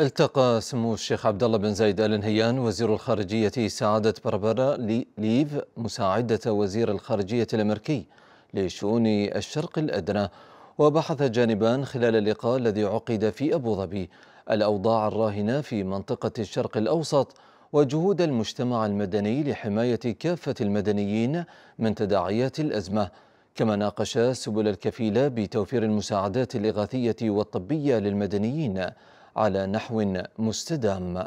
التقى سمو الشيخ عبد الله بن زايد ال نهيان وزير الخارجية سعادة بربرا ليف مساعدة وزير الخارجية الأمريكي لشؤون الشرق الأدنى وبحث جانبان خلال اللقاء الذي عقد في أبو ظبي الأوضاع الراهنة في منطقة الشرق الأوسط وجهود المجتمع المدني لحماية كافة المدنيين من تداعيات الأزمة كما ناقشا سبل الكفيلة بتوفير المساعدات الإغاثية والطبية للمدنيين على نحو مستدام